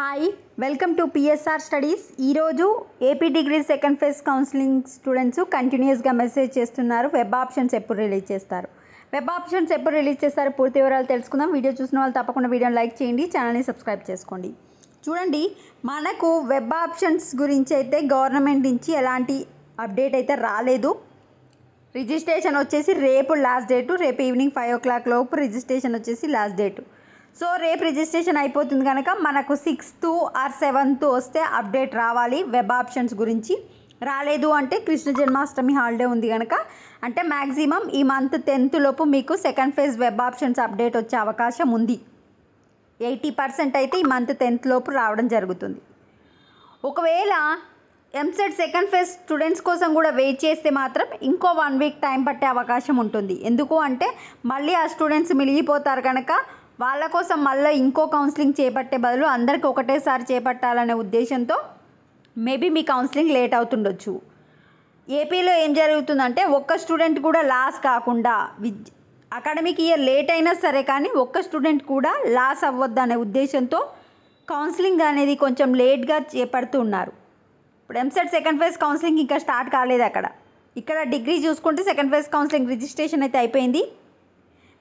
hi welcome to PSR studies ఈరోజు AP degree second phase counselling students కంటిన్యూస్గా message చేస్తున్నారు web options ఎప్పుడు release చేస్తారు వెబ్ ఆప్షన్స్ ఎప్పుడు రిలీజ్ చేస్తారో పూర్తి వివరాలు తెలుసుకుందాం వీడియో చూసిన వాళ్ళు తప్పకుండా వీడియోని లైక్ చేయండి ఛానల్ని సబ్స్క్రైబ్ చేసుకోండి చూడండి మనకు వెబ్ ఆప్షన్స్ గురించి అయితే గవర్నమెంట్ నుంచి ఎలాంటి అప్డేట్ అయితే రాలేదు రిజిస్ట్రేషన్ వచ్చేసి రేపు లాస్ట్ డేటు రేపు ఈవినింగ్ ఫైవ్ ఓ క్లాక్ లోపు రిజిస్ట్రేషన్ వచ్చేసి లాస్ట్ డేటు సో రేపు రిజిస్ట్రేషన్ అయిపోతుంది కనుక మనకు సిక్స్త్ ఆర్ సెవెంత్ వస్తే అప్డేట్ రావాలి వెబ్ ఆప్షన్స్ గురించి రాలేదు అంటే కృష్ణ జన్మాష్టమి హాలిడే ఉంది కనుక అంటే మ్యాక్సిమం ఈ మంత్ టెన్త్ లోపు మీకు second phase web options update వచ్చే అవకాశం ఉంది ఎయిటీ పర్సెంట్ అయితే ఈ మంత్ టెన్త్ లోపు రావడం జరుగుతుంది ఒకవేళ ఎంసెట్ సెకండ్ ఫేజ్ స్టూడెంట్స్ కోసం కూడా వెయిట్ చేస్తే మాత్రం ఇంకో వన్ వీక్ టైం పట్టే అవకాశం ఉంటుంది ఎందుకు అంటే మళ్ళీ ఆ స్టూడెంట్స్ మిలిగిపోతారు కనుక వాళ్ళ కోసం మళ్ళీ ఇంకో కౌన్సిలింగ్ చేపట్టే బదులు అందరికి ఒకటేసారి చేపట్టాలనే ఉద్దేశంతో మేబీ మీ కౌన్సిలింగ్ లేట్ అవుతుండొచ్చు ఏపీలో ఏం జరుగుతుందంటే ఒక్క స్టూడెంట్ కూడా లాస్ కాకుండా విద్య అకాడమిక్ ఇయర్ లేట్ అయినా సరే కానీ ఒక్క స్టూడెంట్ కూడా లాస్ అవ్వద్దు అనే ఉద్దేశంతో కౌన్సిలింగ్ అనేది కొంచెం లేట్గా చేపడుతున్నారు ఇప్పుడు ఎంసెట్ సెకండ్ ఫేజ్ కౌన్సిలింగ్ ఇంకా స్టార్ట్ కాలేదు అక్కడ ఇక్కడ డిగ్రీ చూసుకుంటే సెకండ్ ఫేజ్ కౌన్సిలింగ్ రిజిస్ట్రేషన్ అయితే అయిపోయింది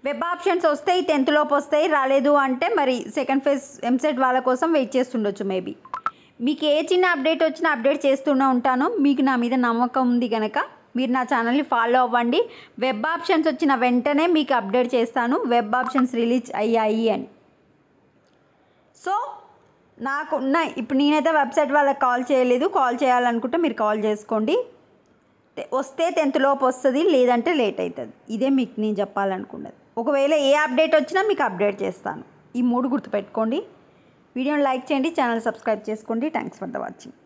వెబ్ ఆప్షన్స్ వస్తాయి టెన్త్ లోపు వస్తాయి రాలేదు అంటే మరి సెకండ్ ఫేజ్ ఎంసెట్ వాళ్ళ కోసం వెయిట్ చేస్తుండొచ్చు మేబీ మీకు ఏ చిన్న అప్డేట్ వచ్చినా అప్డేట్ చేస్తూనే ఉంటాను మీకు నా మీద నమ్మకం ఉంది కనుక మీరు నా ఛానల్ని ఫాలో అవ్వండి వెబ్ ఆప్షన్స్ వచ్చిన వెంటనే మీకు అప్డేట్ చేస్తాను వెబ్ ఆప్షన్స్ రిలీజ్ అయ్యాయి అని సో నాకున్న ఇప్పుడు నేనైతే వెబ్సైట్ వాళ్ళకి కాల్ చేయలేదు కాల్ చేయాలనుకుంటే మీరు కాల్ చేసుకోండి వస్తే టెన్త్ లోపు వస్తుంది లేదంటే లేట్ అవుతుంది ఇదే మీకు నేను చెప్పాలనుకున్నది ఒకవేళ ఏ అప్డేట్ వచ్చినా మీకు అప్డేట్ చేస్తాను ఈ మూడు గుర్తుపెట్టుకోండి వీడియోని లైక్ చేయండి ఛానల్ సబ్స్క్రైబ్ చేసుకోండి థ్యాంక్స్ ఫర్ ద వాచింగ్